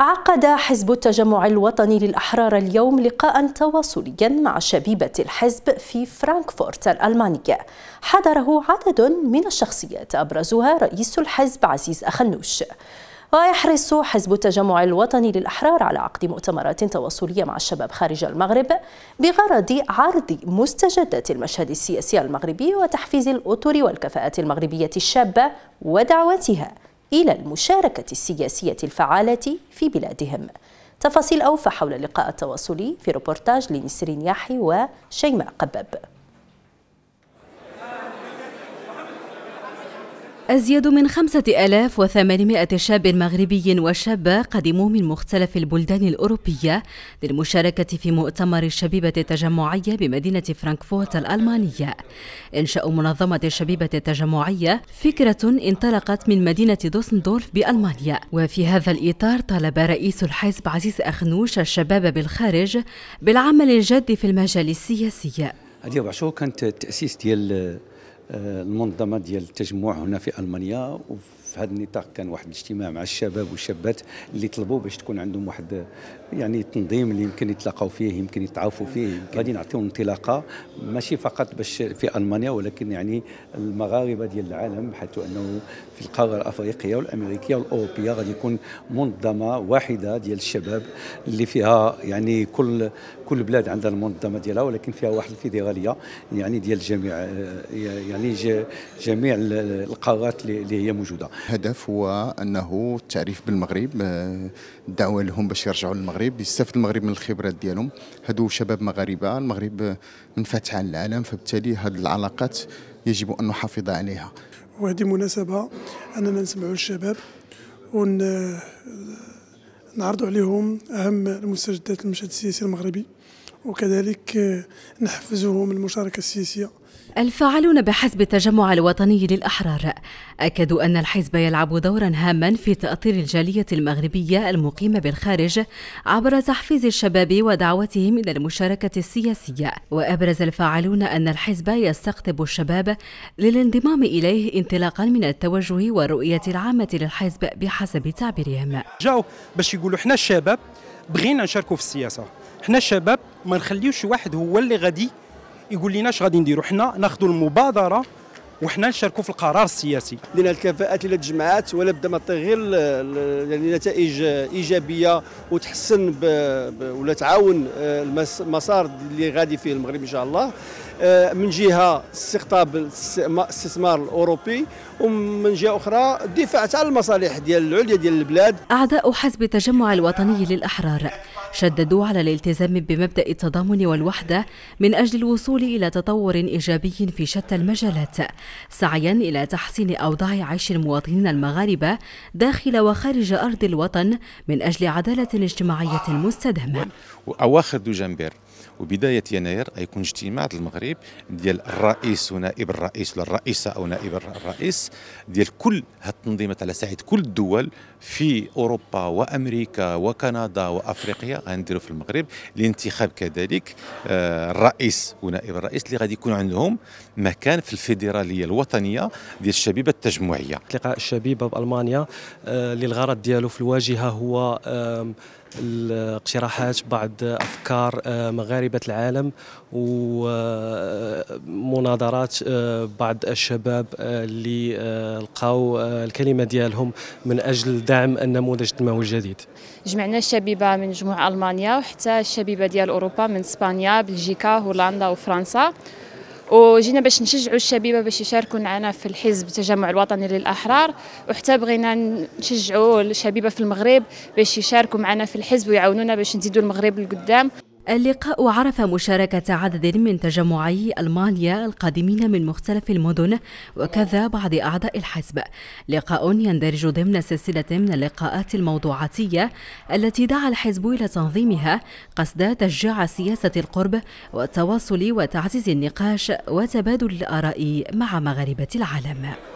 عقد حزب التجمع الوطني للأحرار اليوم لقاء تواصليا مع شبيبة الحزب في فرانكفورت الألمانية حضره عدد من الشخصيات أبرزها رئيس الحزب عزيز أخنوش ويحرص حزب التجمع الوطني للأحرار على عقد مؤتمرات تواصلية مع الشباب خارج المغرب بغرض عرض مستجدات المشهد السياسي المغربي وتحفيز الأطر والكفاءات المغربية الشابة ودعوتها إلى المشاركة السياسية الفعالة في بلادهم تفاصيل أوفى حول اللقاء التواصلي في روبورتاج لنسرين يحي وشيماء قباب أزيد من 5800 شاب مغربي وشابة قدموا من مختلف البلدان الأوروبية للمشاركة في مؤتمر الشبيبة التجمعية بمدينة فرانكفورت الألمانية إنشاء منظمة الشبيبة التجمعية فكرة انطلقت من مدينة دوسندورف بألمانيا وفي هذا الإطار طالب رئيس الحزب عزيز أخنوش الشباب بالخارج بالعمل الجاد في المجال السياسي هذه كانت التأسيس ديال المنظمه ديال التجمع هنا في المانيا وفي هذا النطاق كان واحد الاجتماع مع الشباب والشابات اللي طلبوا باش تكون عندهم واحد يعني تنظيم اللي يمكن يتلاقاو فيه يمكن يتعافوا فيه غادي نعطيو انطلاقه ماشي فقط باش في المانيا ولكن يعني المغاربه ديال العالم حيث انه في القاره الافريقيه والامريكيه والاوروبيه غادي يكون منظمه واحده ديال الشباب اللي فيها يعني كل كل بلاد عندها المنظمه ديالها ولكن فيها واحد الفيدراليه يعني ديال الجميع يعني خليج جميع القارات اللي هي موجوده الهدف هو انه التعريف بالمغرب آه، الدعوه لهم باش يرجعوا للمغرب يستافد المغرب من الخبرات ديالهم هادو شباب مغاربه المغرب منفتح على العالم فبالتالي هذه العلاقات يجب ان نحافظ عليها وهذه مناسبه اننا نسمعوا الشباب ون آه، نعرض عليهم اهم المستجدات المشهد السياسي المغربي وكذلك نحفزه من المشاركة السياسية الفاعلون بحزب التجمع الوطني للأحرار أكدوا أن الحزب يلعب دورا هاما في تأطير الجالية المغربية المقيمة بالخارج عبر تحفيز الشباب ودعوتهم إلى المشاركة السياسية وأبرز الفاعلون أن الحزب يستقطب الشباب للانضمام إليه انطلاقا من التوجه والرؤية العامة للحزب بحسب تعبيرهم جاءوا باش يقولوا احنا الشباب بغينا نشاركوا في السياسة حنا الشباب ما نخليوش واحد هو اللي غادي يقول لنا اش غادي نديروا حنا ناخذوا المبادره وحنا نشاركوا في القرار السياسي لان الكفاءات اللي تجمعات ولا بدا ما غير يعني نتائج ايجابيه وتحسن ولا تعاون آه، المسار اللي غادي فيه المغرب ان شاء الله آه، من جهه استقطاب الاستثمار الاوروبي ومن جهه اخرى الدفاع على المصالح ديال العليا ديال البلاد اعضاء حزب التجمع الوطني للاحرار شددوا على الالتزام بمبدا التضامن والوحده من اجل الوصول الى تطور ايجابي في شتى المجالات سعيا الى تحسين اوضاع عيش المواطنين المغاربه داخل وخارج ارض الوطن من اجل عداله اجتماعيه مستدامه اواخر دجنبر وبدايه يناير غيكون اجتماع المغرب ديال الرئيس ونائب الرئيس للرئيسة الرئيسه او نائب الرئيس ديال كل هالتنظيمات على صعيد كل الدول في اوروبا وامريكا وكندا وافريقيا غنديروا في المغرب لانتخاب كذلك آه، الرئيس ونائب الرئيس اللي غادي يكون عندهم مكان في الفيدراليه الوطنيه ديال الشبيبه التجمعيه لقاء الشبيبه بالمانيا آه، للغرض ديالو في الواجهه هو الاقتراحات بعض افكار آه، مغاربه العالم ومناظرات آه، بعض الشباب آه، اللي لقاو الكلمه ديالهم من اجل دعم النموذج التنموي الجديد جمعنا الشبيبه من جموع المانيا وحتى الشبيبه ديال اوروبا من اسبانيا بلجيكا هولندا وفرنسا وجينا باش نشجعوا الشبيبه باش يشاركوا معنا في الحزب التجمع الوطني للاحرار وحتى بغينا نشجعوا الشبيبه في المغرب باش يشاركوا معنا في الحزب ويعاونونا باش نزيدوا المغرب لقدام اللقاء عرف مشاركة عدد من تجمعي ألمانيا القادمين من مختلف المدن وكذا بعض أعضاء الحزب لقاء يندرج ضمن سلسلة من اللقاءات الموضوعاتية التي دعا الحزب إلى تنظيمها قصد تشجيع سياسة القرب والتواصل وتعزيز النقاش وتبادل الآراء مع مغاربة العالم